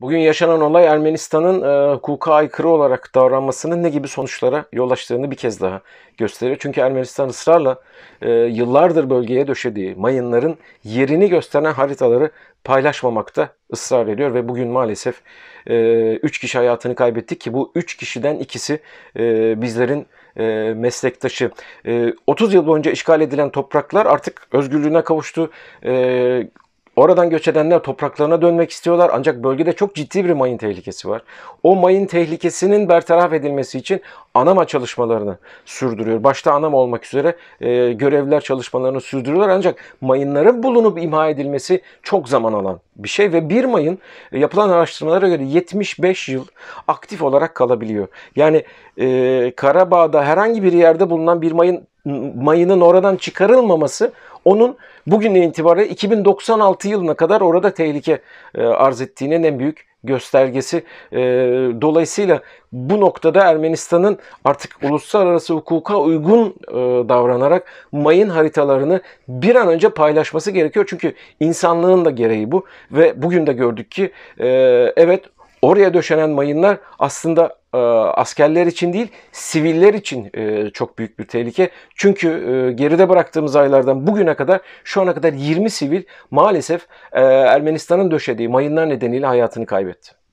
Bugün yaşanan olay Ermenistan'ın e, hukuka aykırı olarak davranmasının ne gibi sonuçlara yol açtığını bir kez daha gösteriyor. Çünkü Ermenistan ısrarla e, yıllardır bölgeye döşediği mayınların yerini gösteren haritaları paylaşmamakta ısrar ediyor ve bugün maalesef 3 e, üç kişi hayatını kaybetti ki bu 3 kişiden ikisi e, bizlerin e, meslektaşı. E, 30 yıl boyunca işgal edilen topraklar artık özgürlüğüne kavuştu. E, Oradan göç edenler topraklarına dönmek istiyorlar ancak bölgede çok ciddi bir mayın tehlikesi var. O mayın tehlikesinin bertaraf edilmesi için ANAMA çalışmalarını sürdürüyor. Başta ANAMA olmak üzere e, görevler çalışmalarını sürdürüyorlar ancak mayınların bulunup imha edilmesi çok zaman alan bir şey ve bir mayın e, yapılan araştırmalara göre 75 yıl aktif olarak kalabiliyor. Yani e, Karabağ'da herhangi bir yerde bulunan bir mayın mayının oradan çıkarılmaması onun bugün itibariyle 2096 yılına kadar orada tehlike e, arz ettiğinin en büyük göstergesi. E, dolayısıyla bu noktada Ermenistan'ın artık uluslararası hukuka uygun e, davranarak mayın haritalarını bir an önce paylaşması gerekiyor. Çünkü insanlığın da gereği bu ve bugün de gördük ki evet oraya döşenen mayınlar aslında e, askerler için değil, siviller için e, çok büyük bir tehlike. Çünkü e, geride bıraktığımız aylardan bugüne kadar şu ana kadar 20 sivil maalesef e, Ermenistan'ın döşediği mayınlar nedeniyle hayatını kaybetti.